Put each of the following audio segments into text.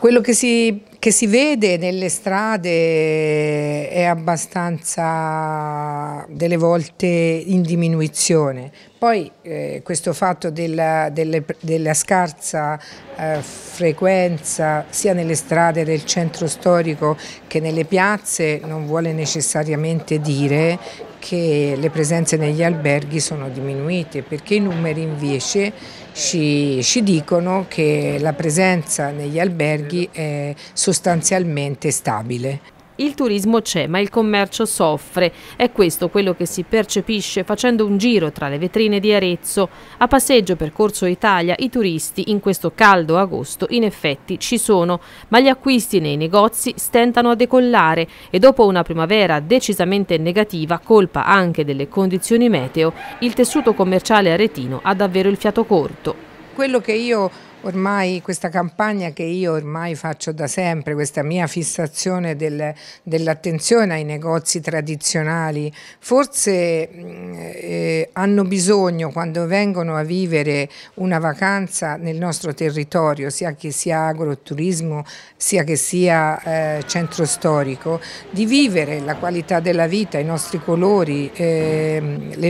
Quello che si, che si, vede nelle strade è abbastanza delle volte in diminuzione. Poi eh, questo fatto della, delle, della scarsa eh, frequenza sia nelle strade del centro storico che nelle piazze non vuole necessariamente dire che le presenze negli alberghi sono diminuite perché i numeri invece ci, ci dicono che la presenza negli alberghi è sostanzialmente stabile. Il turismo c'è, ma il commercio soffre. È questo quello che si percepisce facendo un giro tra le vetrine di Arezzo. A passeggio per Corso Italia i turisti in questo caldo agosto in effetti ci sono, ma gli acquisti nei negozi stentano a decollare e dopo una primavera decisamente negativa, colpa anche delle condizioni meteo, il tessuto commerciale aretino ha davvero il fiato corto. Quello che io Ormai questa campagna che io ormai faccio da sempre, questa mia fissazione del, dell'attenzione ai negozi tradizionali, forse mm, eh, hanno bisogno quando vengono a vivere una vacanza nel nostro territorio, sia che sia agroturismo, sia che sia eh, centro storico, di vivere la qualità della vita, i nostri colori, eh,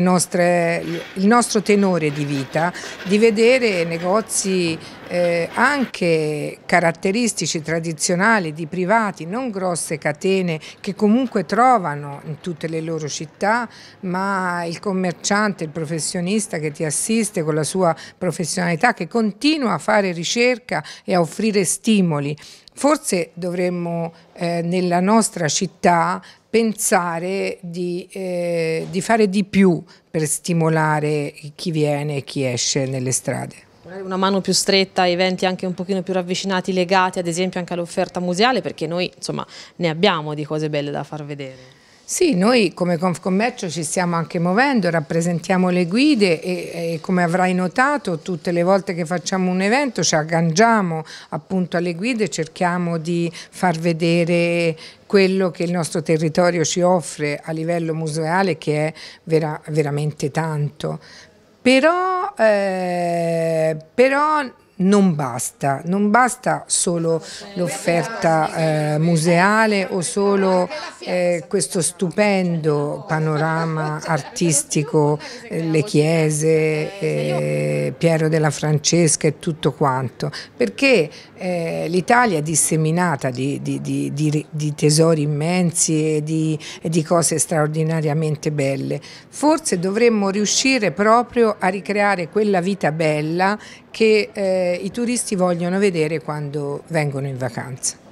nostre, il nostro tenore di vita, di vedere negozi eh, anche caratteristici tradizionali di privati, non grosse catene che comunque trovano in tutte le loro città, ma il commerciante, il professionista che ti assiste con la sua professionalità, che continua a fare ricerca e a offrire stimoli. Forse dovremmo eh, nella nostra città pensare di, eh, di fare di più per stimolare chi viene e chi esce nelle strade magari una mano più stretta, eventi anche un pochino più ravvicinati, legati ad esempio anche all'offerta museale, perché noi insomma ne abbiamo di cose belle da far vedere. Sì, noi come Confcommercio ci stiamo anche muovendo, rappresentiamo le guide e, e, come avrai notato tutte le volte che facciamo un evento ci agganciamo appunto alle guide, cerchiamo di far vedere quello che il nostro territorio ci offre a livello museale che è vera, veramente tanto. Pero, eh, pero non basta, non basta solo l'offerta eh, museale o solo eh, questo stupendo panorama artistico, eh, le chiese, eh, Piero della Francesca e tutto quanto, perché eh, l'Italia è disseminata di, di, di, di tesori immensi e di, di cose straordinariamente belle. Forse dovremmo riuscire proprio a ricreare quella vita bella che eh, i turisti vogliono vedere quando vengono in vacanza.